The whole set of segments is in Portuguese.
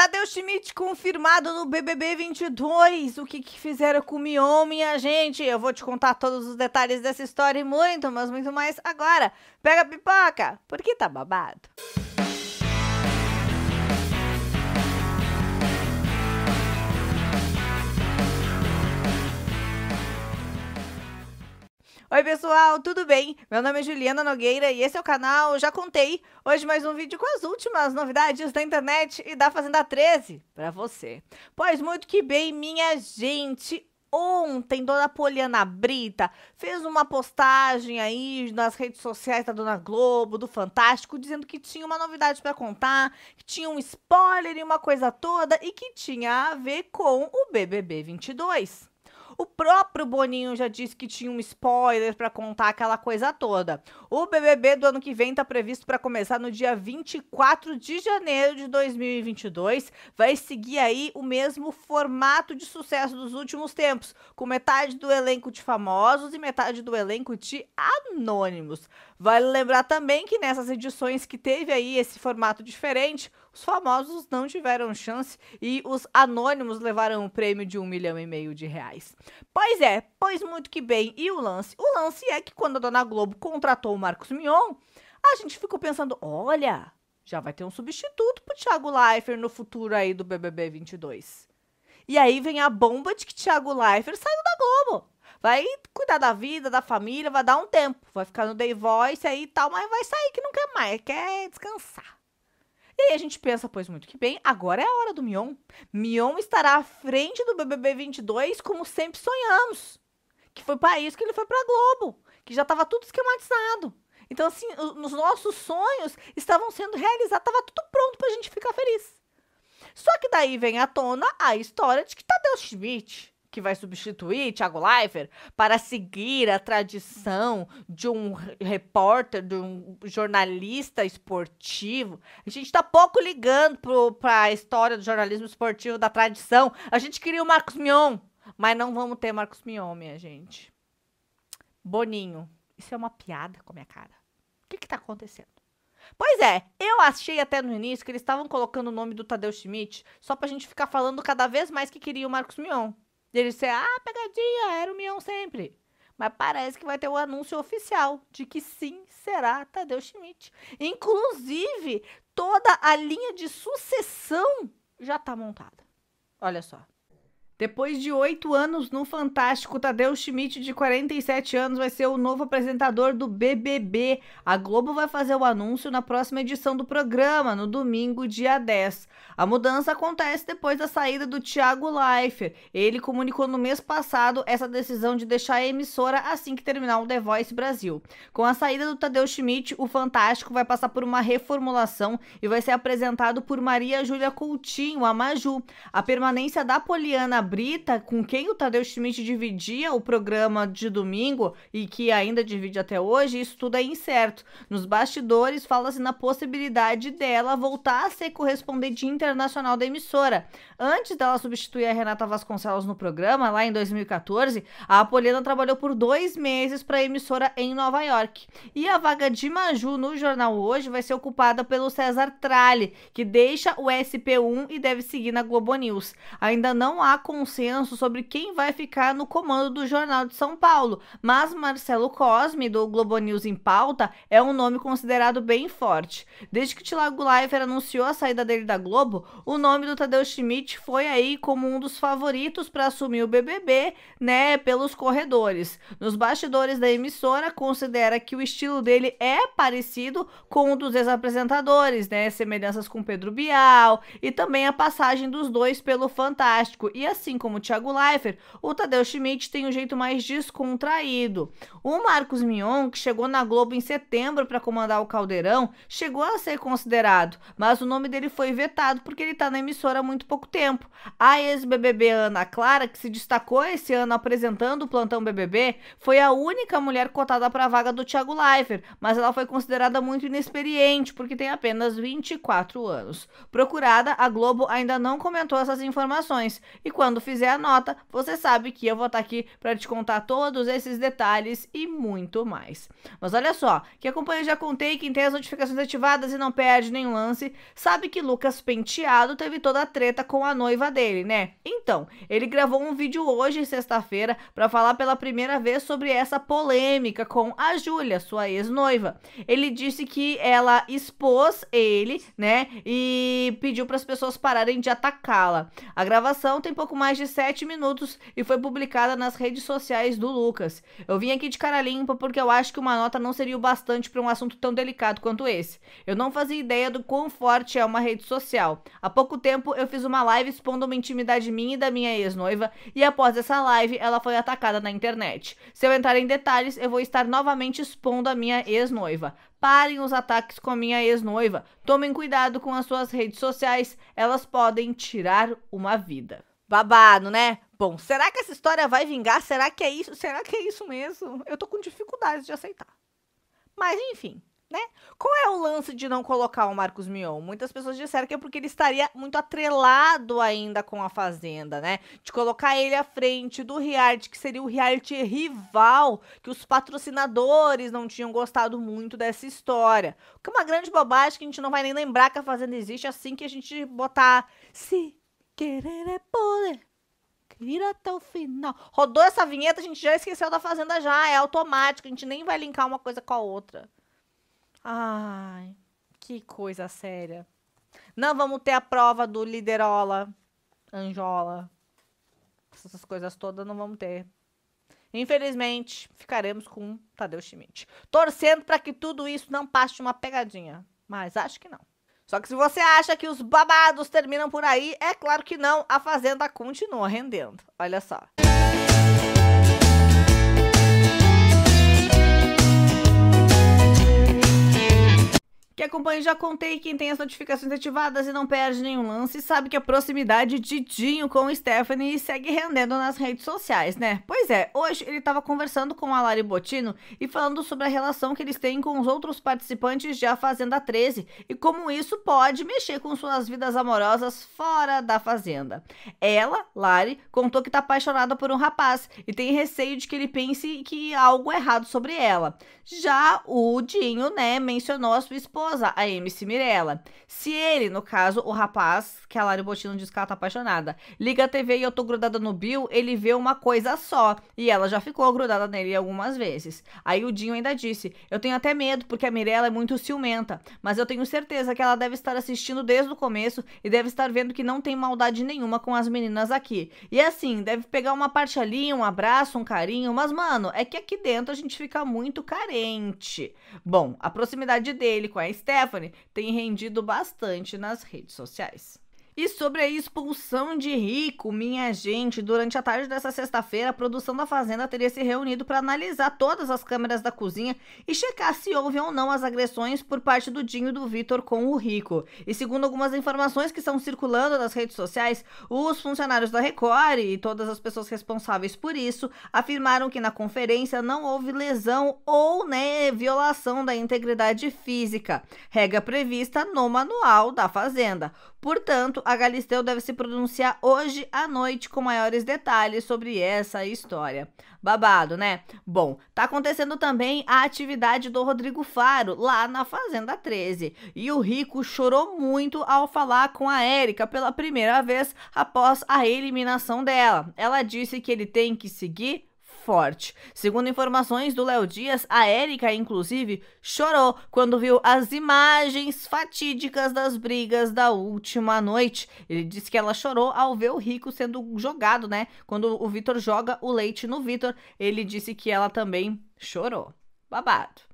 Tadeu Schmidt confirmado no BBB 22. O que, que fizeram com o Mion, minha gente? Eu vou te contar todos os detalhes dessa história e muito, mas muito mais agora. Pega a pipoca, porque tá babado. Oi, pessoal, tudo bem? Meu nome é Juliana Nogueira e esse é o canal Já Contei. Hoje mais um vídeo com as últimas novidades da internet e da Fazenda 13 para você. Pois muito que bem, minha gente. Ontem, Dona Poliana Brita fez uma postagem aí nas redes sociais da Dona Globo, do Fantástico, dizendo que tinha uma novidade para contar, que tinha um spoiler e uma coisa toda e que tinha a ver com o BBB 22. O próprio Boninho já disse que tinha um spoiler para contar aquela coisa toda. O BBB do ano que vem está previsto para começar no dia 24 de janeiro de 2022. Vai seguir aí o mesmo formato de sucesso dos últimos tempos, com metade do elenco de famosos e metade do elenco de anônimos. Vale lembrar também que nessas edições que teve aí esse formato diferente, os famosos não tiveram chance e os anônimos levaram um prêmio de um milhão e meio de reais. Pois é, pois muito que bem. E o lance? O lance é que quando a Dona Globo contratou o Marcos Mion, a gente ficou pensando, olha, já vai ter um substituto pro Thiago Leifert no futuro aí do BBB 22. E aí vem a bomba de que Thiago Leifert saiu da Globo. Vai cuidar da vida, da família, vai dar um tempo. Vai ficar no Day Voice aí e tal, mas vai sair que não quer mais, quer descansar. E aí a gente pensa, pois muito que bem, agora é a hora do Mion. Mion estará à frente do BBB 22 como sempre sonhamos. Que foi para isso que ele foi para Globo, que já estava tudo esquematizado. Então assim, os nossos sonhos estavam sendo realizados, estava tudo pronto para a gente ficar feliz. Só que daí vem à tona a história de que Tadeu Schmidt que vai substituir Thiago Leifert para seguir a tradição de um repórter, de um jornalista esportivo. A gente está pouco ligando para a história do jornalismo esportivo, da tradição. A gente queria o Marcos Mion, mas não vamos ter Marcos Mion, minha gente. Boninho, isso é uma piada com a minha cara. O que está acontecendo? Pois é, eu achei até no início que eles estavam colocando o nome do Tadeu Schmidt só para a gente ficar falando cada vez mais que queria o Marcos Mion. Ele disse, ah, pegadinha, era o Mion sempre. Mas parece que vai ter o um anúncio oficial de que sim, será Tadeu Schmidt. Inclusive, toda a linha de sucessão já está montada. Olha só. Depois de oito anos no Fantástico, Tadeu Schmidt, de 47 anos, vai ser o novo apresentador do BBB. A Globo vai fazer o anúncio na próxima edição do programa, no domingo, dia 10. A mudança acontece depois da saída do Thiago Leifert. Ele comunicou no mês passado essa decisão de deixar a emissora assim que terminar o The Voice Brasil. Com a saída do Tadeu Schmidt, o Fantástico vai passar por uma reformulação e vai ser apresentado por Maria Júlia Coutinho, a Maju. A permanência da Poliana Brita, com quem o Tadeu Schmidt dividia o programa de domingo e que ainda divide até hoje, isso tudo é incerto. Nos bastidores, fala-se na possibilidade dela voltar a ser correspondente internacional da emissora. Antes dela substituir a Renata Vasconcelos no programa, lá em 2014, a Apolina trabalhou por dois meses para a emissora em Nova York. E a vaga de Maju no jornal hoje vai ser ocupada pelo César Tralli, que deixa o SP1 e deve seguir na Globo News. Ainda não há com consenso sobre quem vai ficar no comando do Jornal de São Paulo, mas Marcelo Cosme, do Globo News em pauta, é um nome considerado bem forte. Desde que Tiago Leifert anunciou a saída dele da Globo, o nome do Tadeu Schmidt foi aí como um dos favoritos para assumir o BBB, né, pelos corredores. Nos bastidores da emissora, considera que o estilo dele é parecido com o dos ex-apresentadores, né, semelhanças com Pedro Bial e também a passagem dos dois pelo Fantástico. E assim, assim como o Thiago Leifert, o Tadeu Schmidt tem um jeito mais descontraído. O Marcos Mion, que chegou na Globo em setembro para comandar o Caldeirão, chegou a ser considerado, mas o nome dele foi vetado porque ele está na emissora há muito pouco tempo. A ex-BBB Ana Clara, que se destacou esse ano apresentando o plantão BBB, foi a única mulher cotada para a vaga do Thiago Leifert, mas ela foi considerada muito inexperiente porque tem apenas 24 anos. Procurada, a Globo ainda não comentou essas informações e quando quando fizer a nota, você sabe que eu vou estar tá aqui para te contar todos esses detalhes e muito mais. Mas olha só, que acompanha já contei, quem tem as notificações ativadas e não perde nenhum lance, sabe que Lucas Penteado teve toda a treta com a noiva dele, né? Então, ele gravou um vídeo hoje, sexta-feira, para falar pela primeira vez sobre essa polêmica com a Júlia, sua ex-noiva. Ele disse que ela expôs ele, né, e pediu para as pessoas pararem de atacá-la. A gravação tem pouco mais de 7 minutos e foi publicada nas redes sociais do Lucas. Eu vim aqui de cara limpa porque eu acho que uma nota não seria o bastante para um assunto tão delicado quanto esse. Eu não fazia ideia do quão forte é uma rede social. Há pouco tempo eu fiz uma live expondo uma intimidade minha e da minha ex-noiva e após essa live ela foi atacada na internet. Se eu entrar em detalhes, eu vou estar novamente expondo a minha ex-noiva. Parem os ataques com a minha ex-noiva. Tomem cuidado com as suas redes sociais, elas podem tirar uma vida. Babado, né? Bom, será que essa história vai vingar? Será que é isso? Será que é isso mesmo? Eu tô com dificuldade de aceitar. Mas enfim, né? Qual é o lance de não colocar o Marcos Mion? Muitas pessoas disseram que é porque ele estaria muito atrelado ainda com a Fazenda, né? De colocar ele à frente do reality, que seria o reality rival, que os patrocinadores não tinham gostado muito dessa história. O que é uma grande bobagem que a gente não vai nem lembrar que a Fazenda existe assim que a gente botar se Querer é poder. Ir até o final. Rodou essa vinheta, a gente já esqueceu da Fazenda já. É automático. A gente nem vai linkar uma coisa com a outra. Ai, que coisa séria. Não vamos ter a prova do Liderola, Anjola. Essas coisas todas não vamos ter. Infelizmente, ficaremos com Tadeu Schmidt. Torcendo para que tudo isso não passe uma pegadinha. Mas acho que não. Só que se você acha que os babados terminam por aí, é claro que não, a Fazenda continua rendendo. Olha só. Música acompanha, já contei. Quem tem as notificações ativadas e não perde nenhum lance, sabe que a proximidade de Dinho com Stephanie segue rendendo nas redes sociais, né? Pois é, hoje ele estava conversando com a Lari Botino e falando sobre a relação que eles têm com os outros participantes de A Fazenda 13 e como isso pode mexer com suas vidas amorosas fora da Fazenda. Ela, Lari, contou que está apaixonada por um rapaz e tem receio de que ele pense que há algo errado sobre ela. Já o Dinho, né, mencionou a sua esposa, a MC Mirella. Se ele, no caso, o rapaz, que a Lari Botino diz que ela tá apaixonada, liga a TV e eu tô grudada no Bill, ele vê uma coisa só. E ela já ficou grudada nele algumas vezes. Aí o Dinho ainda disse: Eu tenho até medo, porque a Mirella é muito ciumenta. Mas eu tenho certeza que ela deve estar assistindo desde o começo e deve estar vendo que não tem maldade nenhuma com as meninas aqui. E assim, deve pegar uma parte ali, um abraço, um carinho, mas mano, é que aqui dentro a gente fica muito carente. Bom, a proximidade dele com a Esther Stephanie tem rendido bastante nas redes sociais. E sobre a expulsão de rico, minha gente, durante a tarde dessa sexta-feira, a produção da Fazenda teria se reunido para analisar todas as câmeras da cozinha e checar se houve ou não as agressões por parte do Dinho e do Vitor com o rico. E segundo algumas informações que estão circulando nas redes sociais, os funcionários da Record e todas as pessoas responsáveis por isso afirmaram que na conferência não houve lesão ou né, violação da integridade física, regra prevista no manual da Fazenda. Portanto, a Galisteu deve se pronunciar hoje à noite com maiores detalhes sobre essa história. Babado, né? Bom, tá acontecendo também a atividade do Rodrigo Faro lá na Fazenda 13. E o Rico chorou muito ao falar com a Érica pela primeira vez após a eliminação dela. Ela disse que ele tem que seguir forte. Segundo informações do Léo Dias, a Érica, inclusive, chorou quando viu as imagens fatídicas das brigas da última noite. Ele disse que ela chorou ao ver o Rico sendo jogado, né? Quando o Vitor joga o leite no Vitor, ele disse que ela também chorou. Babado.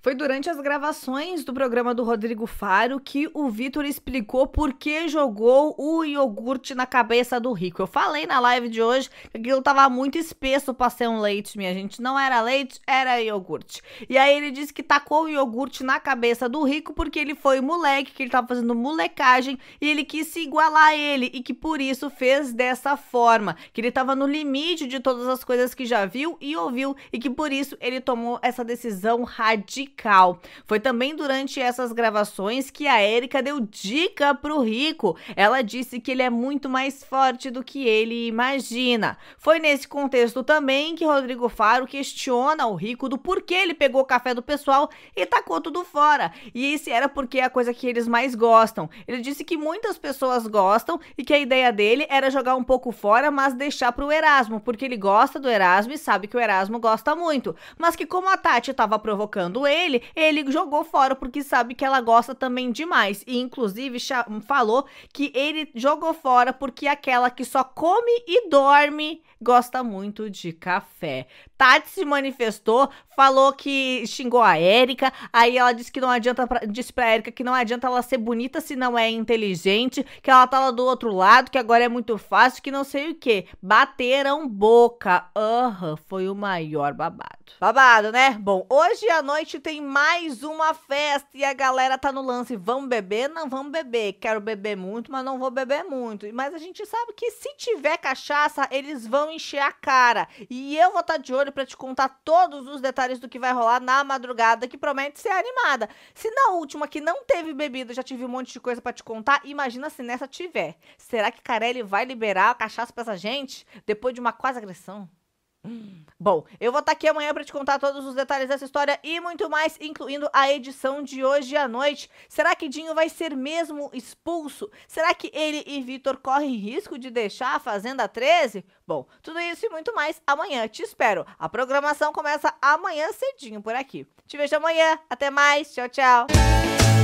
Foi durante as gravações do programa do Rodrigo Faro que o Vitor explicou por que jogou o iogurte na cabeça do Rico. Eu falei na live de hoje que aquilo tava muito espesso pra ser um leite, minha gente. Não era leite, era iogurte. E aí ele disse que tacou o iogurte na cabeça do Rico porque ele foi moleque, que ele tava fazendo molecagem e ele quis se igualar a ele e que por isso fez dessa forma. Que ele tava no limite de todas as coisas que já viu e ouviu e que por isso ele tomou essa decisão radical musical. Foi também durante essas gravações que a Erika deu dica pro Rico. Ela disse que ele é muito mais forte do que ele imagina. Foi nesse contexto também que Rodrigo Faro questiona o Rico do porquê ele pegou o café do pessoal e tacou tudo fora. E esse era porque é a coisa que eles mais gostam. Ele disse que muitas pessoas gostam e que a ideia dele era jogar um pouco fora, mas deixar pro Erasmo, porque ele gosta do Erasmo e sabe que o Erasmo gosta muito. Mas que como a Tati estava provocando ele, ele, ele jogou fora porque sabe que ela gosta também demais. E inclusive falou que ele jogou fora porque aquela que só come e dorme gosta muito de café. Tati se manifestou, falou que xingou a Érica, aí ela disse que não adianta, pra, disse pra Érica que não adianta ela ser bonita se não é inteligente, que ela tá lá do outro lado, que agora é muito fácil, que não sei o que. Bateram boca. Aham, uhum, foi o maior babado. Babado, né? Bom, hoje à noite tem mais uma festa e a galera tá no lance. Vamos beber? Não vamos beber. Quero beber muito, mas não vou beber muito. Mas a gente sabe que se tiver cachaça, eles vão encher a cara. E eu vou estar tá de olho para te contar todos os detalhes do que vai rolar na madrugada, que promete ser animada. Se na última que não teve bebida, já tive um monte de coisa para te contar, imagina se nessa tiver. Será que Carelli vai liberar a cachaça pra essa gente depois de uma quase agressão? Bom, eu vou estar tá aqui amanhã para te contar todos os detalhes dessa história e muito mais, incluindo a edição de hoje à noite. Será que Dinho vai ser mesmo expulso? Será que ele e Vitor correm risco de deixar a Fazenda 13? Bom, tudo isso e muito mais amanhã. Te espero. A programação começa amanhã cedinho por aqui. Te vejo amanhã. Até mais. Tchau, tchau.